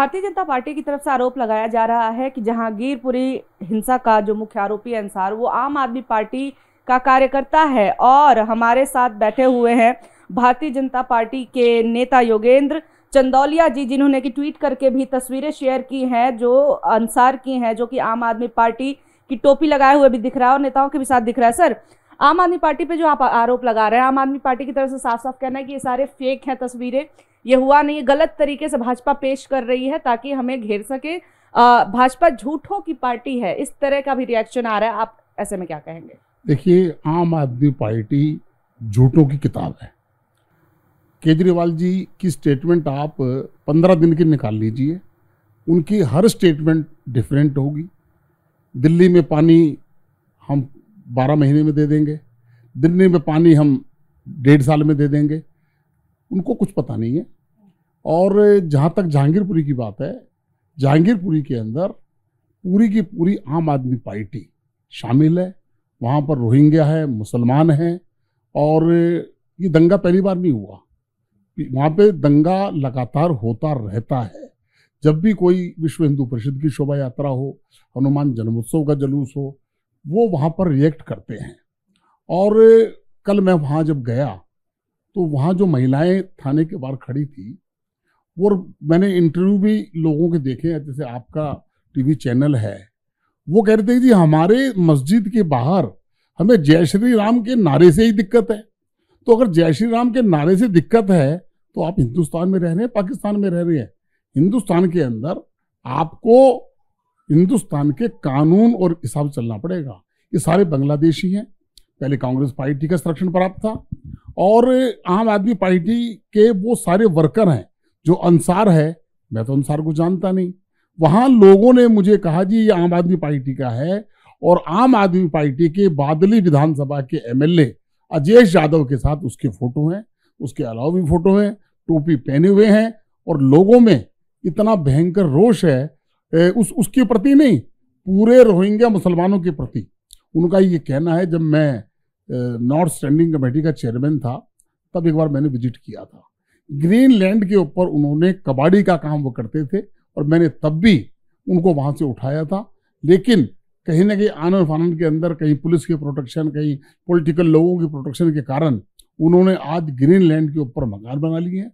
भारतीय जनता पार्टी की तरफ से आरोप लगाया जा रहा है कि जहांगीरपुरी हिंसा का जो मुख्य आरोपी अंसार वो आम आदमी पार्टी का कार्यकर्ता है और हमारे साथ बैठे हुए हैं भारतीय जनता पार्टी के नेता योगेंद्र चंदौलिया जी जिन्होंने कि ट्वीट करके भी तस्वीरें शेयर की हैं जो अंसार की हैं जो कि आम आदमी पार्टी की टोपी लगाए हुए भी दिख रहा है और नेताओं के भी साथ दिख रहा है सर आम आदमी पार्टी पे जो आप आरोप लगा रहे हैं आम आदमी पार्टी की तरफ से साफ साफ कहना है कि ये सारे फेक हैं तस्वीरें ये हुआ नहीं गलत तरीके से भाजपा पेश कर रही है ताकि हमें घेर सके भाजपा झूठों की पार्टी है इस तरह का भी रिएक्शन आ रहा है आप ऐसे में क्या कहेंगे देखिए आम आदमी पार्टी झूठों की किताब है केजरीवाल जी की स्टेटमेंट आप पंद्रह दिन की निकाल लीजिए उनकी हर स्टेटमेंट डिफरेंट होगी दिल्ली में पानी हम बारह महीने में दे देंगे दिल्ली में पानी हम डेढ़ साल में दे देंगे उनको कुछ पता नहीं है और जहाँ तक जहांगीरपुरी की बात है जहांगीरपुरी के अंदर पूरी की पूरी आम आदमी पार्टी शामिल है वहाँ पर रोहिंग्या है मुसलमान हैं और ये दंगा पहली बार नहीं हुआ वहाँ पे दंगा लगातार होता रहता है जब भी कोई विश्व हिंदू परिषद की शोभा यात्रा हो हनुमान जन्मोत्सव का जलूस हो वो वहाँ पर रिएक्ट करते हैं और कल मैं वहाँ जब गया तो वहाँ जो महिलाएं थाने के बाहर खड़ी थी और मैंने इंटरव्यू भी लोगों के देखे हैं जैसे आपका टीवी चैनल है वो कह रहे थे जी हमारे मस्जिद के बाहर हमें जय श्री राम के नारे से ही दिक्कत है तो अगर जय श्री राम के नारे से दिक्कत है तो आप हिंदुस्तान में रह रहे हैं पाकिस्तान में रह रहे हैं हिंदुस्तान के अंदर आपको हिंदुस्तान के कानून और हिसाब चलना पड़ेगा ये सारे बांग्लादेशी हैं पहले कांग्रेस पार्टी का संरक्षण प्राप्त था और आम आदमी पार्टी के वो सारे वर्कर हैं जो अंसार है मैं तो अंसार को जानता नहीं वहाँ लोगों ने मुझे कहा जी ये आम आदमी पार्टी का है और आम आदमी पार्टी के बादली विधानसभा के एमएलए अजयेश यादव के साथ उसके फोटो हैं उसके अलावा भी फोटो हैं टोपी पहने हुए हैं और लोगों में इतना भयंकर रोष है उस उसके प्रति नहीं पूरे रोहिंग्या मुसलमानों के प्रति उनका ये कहना है जब मैं नॉर्थ स्टैंडिंग कमेटी का चेयरमैन था तब एक बार मैंने विजिट किया था ग्रीन लैंड के ऊपर उन्होंने कबाड़ी का काम वो करते थे और मैंने तब भी उनको वहाँ से उठाया था लेकिन कहीं ना कहीं आनंद फानंद के अंदर कहीं पुलिस के प्रोटेक्शन कहीं पॉलिटिकल लोगों की प्रोटेक्शन के कारण उन्होंने आज ग्रीन लैंड के ऊपर मकान बना लिए हैं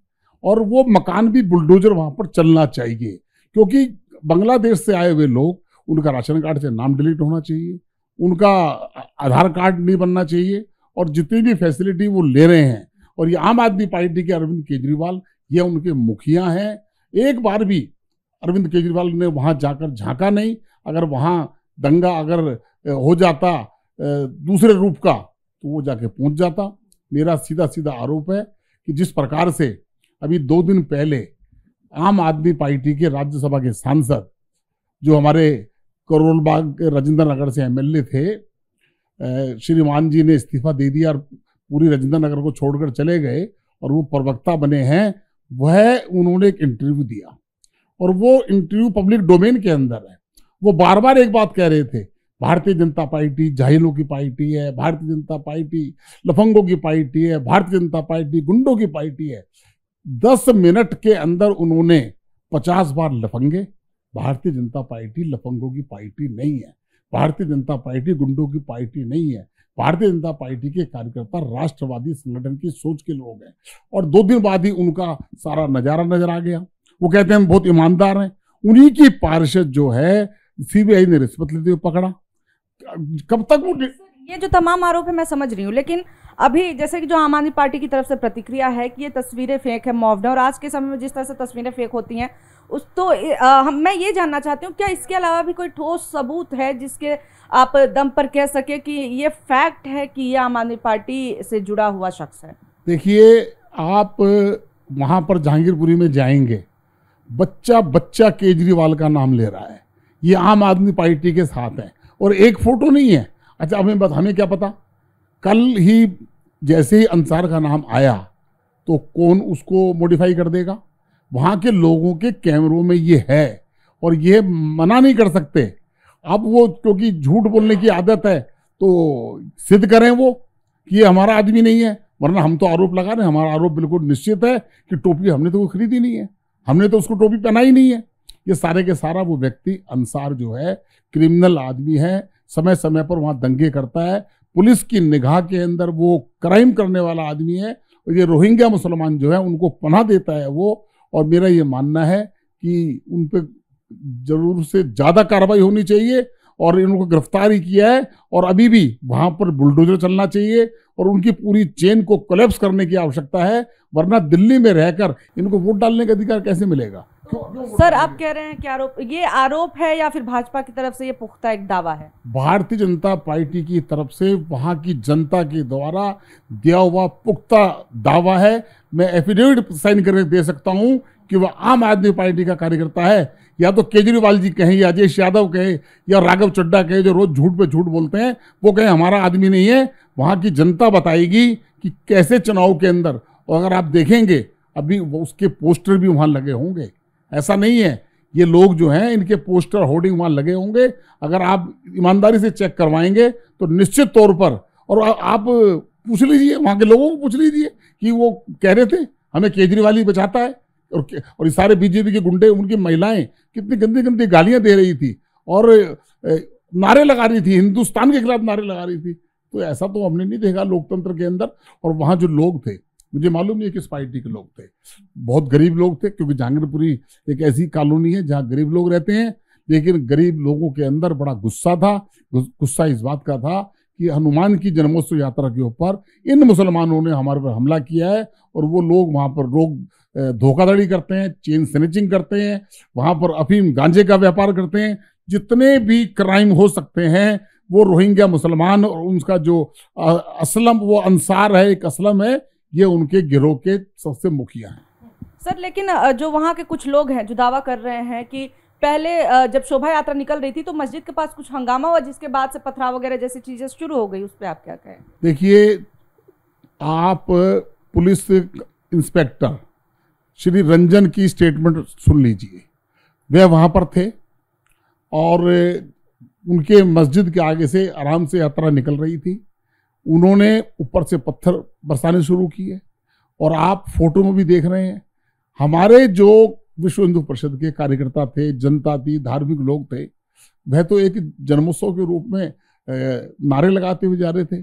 और वो मकान भी बुलडोजर वहाँ पर चलना चाहिए क्योंकि बांग्लादेश से आए हुए लोग उनका राशन कार्ड से नाम डिलीट होना चाहिए उनका आधार कार्ड नहीं बनना चाहिए और जितनी भी फैसिलिटी वो ले रहे हैं और ये आम आदमी पार्टी के अरविंद केजरीवाल ये उनके मुखिया हैं एक बार भी अरविंद केजरीवाल ने वहाँ जाकर झांका नहीं अगर वहाँ दंगा अगर हो जाता दूसरे रूप का तो वो जाके पहुँच जाता मेरा सीधा सीधा आरोप है कि जिस प्रकार से अभी दो दिन पहले आम आदमी पार्टी के राज्यसभा के सांसद जो हमारे करोल बाग राजेंद्र नगर से एमएलए थे श्रीमान जी ने इस्तीफा दे दिया और पूरी राजेंद्र नगर को छोड़कर चले गए और वो प्रवक्ता बने हैं वह उन्होंने एक इंटरव्यू दिया और वो इंटरव्यू पब्लिक डोमेन के अंदर है वो बार बार एक बात कह रहे थे भारतीय जनता पार्टी जाहिलों की पार्टी है भारतीय जनता पार्टी लफंगों की पार्टी है भारतीय जनता पार्टी गुंडों की पार्टी है दस मिनट के अंदर उन्होंने पचास बार लफंगे भारतीय जनता पार्टी लफंगों की पार्टी नहीं है भारतीय जनता पार्टी गुंडों की पार्टी नहीं है भारतीय जनता पार्टी के कार्यकर्ता राष्ट्रवादी संगठन की सोच के लोग हैं और दो दिन बाद ही उनका सारा नज़ारा नजर आ गया वो कहते हैं हम बहुत ईमानदार हैं उन्हीं की पार्षद जो है सीबीआई ने रिश्वत लेते हुए पकड़ा कब तक वो ये जो तमाम आरोप है मैं समझ रही हूँ लेकिन अभी जैसे कि जो आम आदमी पार्टी की तरफ से प्रतिक्रिया है कि ये तस्वीरें फेक है मुआवजा और आज के समय में जिस तरह से तस्वीरें फेक होती हैं उस तो हम मैं ये जानना चाहती हूँ क्या इसके अलावा भी कोई ठोस सबूत है जिसके आप दम पर कह सके कि ये फैक्ट है कि ये आम आदमी पार्टी से जुड़ा हुआ शख्स है देखिए आप वहाँ पर जहांगीरपुरी में जाएंगे बच्चा बच्चा केजरीवाल का नाम ले रहा है ये आम आदमी पार्टी के साथ है और एक फ़ोटो नहीं है अच्छा हमें बता हमें क्या पता कल ही जैसे ही अंसार का नाम आया तो कौन उसको मॉडिफाई कर देगा वहाँ के लोगों के कैमरों में ये है और ये मना नहीं कर सकते अब वो क्योंकि झूठ बोलने की आदत है तो सिद्ध करें वो कि ये हमारा आदमी नहीं है वरना हम तो आरोप लगा रहे हैं हमारा आरोप बिल्कुल निश्चित है कि टोपी हमने तो कोई खरीदी नहीं है हमने तो उसको टोपी पहना ही नहीं है ये सारे के सारा वो व्यक्ति अनसार जो है क्रिमिनल आदमी है समय समय पर वहाँ दंगे करता है पुलिस की निगाह के अंदर वो क्राइम करने वाला आदमी है और ये रोहिंग्या मुसलमान जो है उनको पना देता है वो और मेरा ये मानना है कि उन पर जरूर से ज़्यादा कार्रवाई होनी चाहिए और इनको गिरफ्तार ही किया है और अभी भी वहाँ पर बुलडोजर चलना चाहिए और उनकी पूरी चेन को कलेप्स करने की आवश्यकता है वरना दिल्ली में रहकर इनको वोट डालने का अधिकार कैसे मिलेगा तो सर आप कह रहे हैं कि आरोप ये आरोप है या फिर भाजपा की तरफ से ये पुख्ता एक दावा है भारतीय जनता पार्टी की तरफ से वहाँ की जनता के द्वारा दिया हुआ पुख्ता दावा है मैं एफिडेविट साइन करके दे सकता हूँ कि वह आम आदमी पार्टी का कार्यकर्ता है या तो केजरीवाल जी कहें या अजेश यादव कहे या राघव चड्डा कहे जो रोज झूठ पे झूठ बोलते हैं वो कहें हमारा आदमी नहीं है वहाँ की जनता बताएगी कि कैसे चुनाव के अंदर और अगर आप देखेंगे अभी उसके पोस्टर भी वहाँ लगे होंगे ऐसा नहीं है ये लोग जो हैं इनके पोस्टर होर्डिंग वहाँ लगे होंगे अगर आप ईमानदारी से चेक करवाएंगे तो निश्चित तौर पर और आप पूछ लीजिए वहाँ के लोगों को पूछ लीजिए कि वो कह रहे थे हमें केजरीवाल ही बचाता है और और सारे बीजेपी के गुंडे उनकी महिलाएं कितनी गंदी गंदी गालियाँ दे रही थी और नारे लगा रही थी हिंदुस्तान के खिलाफ नारे लगा रही थी तो ऐसा तो हमने नहीं देखा लोकतंत्र के अंदर और वहाँ जो लोग थे मुझे मालूम नहीं है किस पार्टी के लोग थे बहुत गरीब लोग थे क्योंकि जहांगीरपुरी एक ऐसी कॉलोनी है जहाँ गरीब लोग रहते हैं लेकिन गरीब लोगों के अंदर बड़ा गुस्सा था गुस्सा इस बात का था कि हनुमान की जन्मोत्सव यात्रा के ऊपर इन मुसलमानों ने हमारे पर हमला किया है और वो लोग वहाँ पर लोग धोखाधड़ी करते हैं चेन स्नेचिंग करते हैं वहाँ पर अफीम गांजे का व्यापार करते हैं जितने भी क्राइम हो सकते हैं वो रोहिंग्या मुसलमान और उनका जो असलम वो अंसार है एक असलम है ये उनके गिरोह के सबसे मुखिया हैं सर लेकिन जो वहाँ के कुछ लोग हैं जो दावा कर रहे हैं कि पहले जब शोभा यात्रा निकल रही थी तो मस्जिद के पास कुछ हंगामा हुआ जिसके बाद से पथराव वगैरह जैसी चीजें शुरू हो गई उस पर आप क्या कहें देखिए आप पुलिस इंस्पेक्टर श्री रंजन की स्टेटमेंट सुन लीजिए वे वहाँ पर थे और उनके मस्जिद के आगे से आराम से यात्रा निकल रही थी उन्होंने ऊपर से पत्थर बरसाने शुरू किए और आप फोटो में भी देख रहे हैं हमारे जो विश्व हिंदू परिषद के कार्यकर्ता थे जनता थी धार्मिक लोग थे वह तो एक जन्मोत्सव के रूप में नारे लगाते हुए जा रहे थे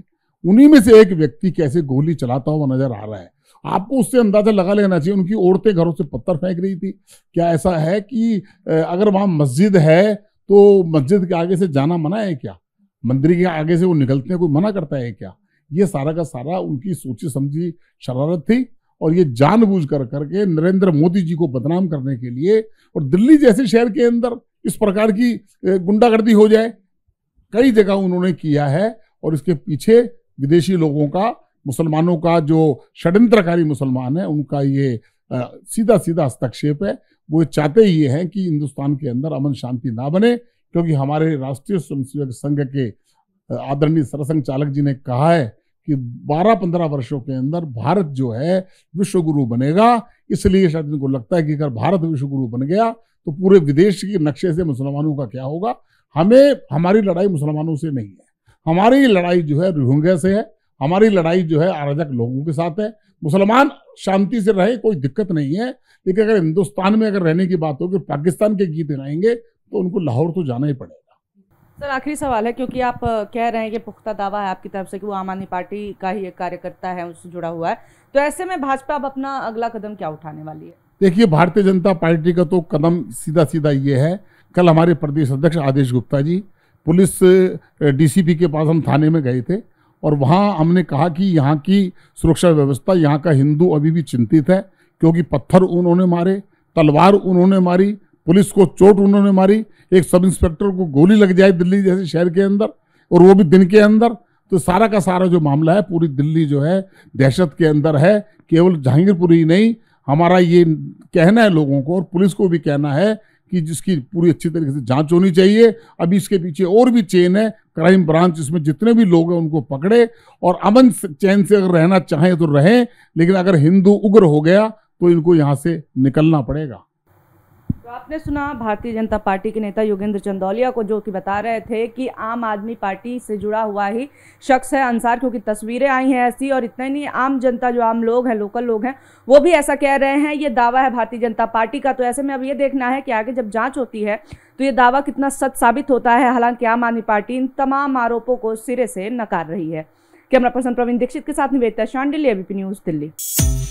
उन्हीं में से एक व्यक्ति कैसे गोली चलाता हुआ नजर आ रहा है आपको उससे अंदाजा लगा लेना चाहिए उनकी औरतें घरों से पत्थर फेंक रही थी क्या ऐसा है कि अगर वहाँ मस्जिद है तो मस्जिद के आगे से जाना मना है क्या मंदिर के आगे से वो निकलते हैं कोई मना करता है क्या ये सारा का सारा उनकी सोची समझी शरारत थी और ये जानबूझ कर करके नरेंद्र मोदी जी को बदनाम करने के लिए और दिल्ली जैसे शहर के अंदर इस प्रकार की गुंडागर्दी हो जाए कई जगह उन्होंने किया है और इसके पीछे विदेशी लोगों का मुसलमानों का जो षड्यंत्रकारी मुसलमान है उनका ये सीधा सीधा हस्तक्षेप है वो चाहते ये हैं कि हिंदुस्तान के अंदर अमन शांति ना बने क्योंकि हमारे राष्ट्रीय स्वयंसेवक संघ के आदरणीय सरसंघ चालक जी ने कहा है कि 12-15 वर्षों के अंदर भारत जो है विश्व गुरु बनेगा इसलिए शायद इनको लगता है कि अगर भारत विश्व गुरु बन गया तो पूरे विदेश के नक्शे से मुसलमानों का क्या होगा हमें हमारी लड़ाई मुसलमानों से नहीं है हमारी लड़ाई जो है रोहिंग्या से है हमारी लड़ाई जो है अराजक लोगों के साथ है मुसलमान शांति से रहे कोई दिक्कत नहीं है लेकिन अगर हिंदुस्तान में अगर रहने की बात होगी पाकिस्तान के गीत गाएंगे तो उनको लाहौर तो जाना ही पड़ेगा सर आखिरी सवाल है क्योंकि आप कह रहे हैं कि पुख्ता दावा है आपकी तरफ से कि वो आम आदमी पार्टी का ही एक कार्यकर्ता है उससे जुड़ा हुआ है तो ऐसे में भाजपा अब अपना अगला कदम क्या उठाने वाली है देखिए भारतीय जनता पार्टी का तो कदम सीधा सीधा ये है कल हमारे प्रदेश अध्यक्ष आदेश गुप्ता जी पुलिस डीसीपी के पास हम थाने में गए थे और वहाँ हमने कहा कि यहाँ की सुरक्षा व्यवस्था यहाँ का हिंदू अभी भी चिंतित है क्योंकि पत्थर उन्होंने मारे तलवार उन्होंने मारी पुलिस को चोट उन्होंने मारी एक सब इंस्पेक्टर को गोली लग जाए दिल्ली जैसे शहर के अंदर और वो भी दिन के अंदर तो सारा का सारा जो मामला है पूरी दिल्ली जो है दहशत के अंदर है केवल जहांगीरपुरी ही नहीं हमारा ये कहना है लोगों को और पुलिस को भी कहना है कि जिसकी पूरी अच्छी तरीके से जांच होनी चाहिए अभी इसके पीछे और भी चेन है क्राइम ब्रांच इसमें जितने भी लोग हैं उनको पकड़े और अमन चैन से अगर रहना चाहें तो रहें लेकिन अगर हिंदू उग्र हो गया तो इनको यहाँ से निकलना पड़ेगा आपने सुना भारतीय जनता पार्टी के नेता योगेंद्र चंदौलिया को जो कि बता रहे थे कि आम आदमी पार्टी से जुड़ा हुआ ही शख्स है अंसार क्योंकि तस्वीरें आई हैं ऐसी और इतना ही नहीं आम जनता जो आम लोग हैं लोकल लोग हैं वो भी ऐसा कह रहे हैं ये दावा है भारतीय जनता पार्टी का तो ऐसे में अब ये देखना है कि आगे जब जाँच होती है तो ये दावा कितना सच साबित होता है हालांकि आम आदमी पार्टी इन तमाम आरोपों को सिरे से नकार रही है कैमरा पर्सन प्रवीण दीक्षित के साथ निवेदता शांडिली एबीपी न्यूज़ दिल्ली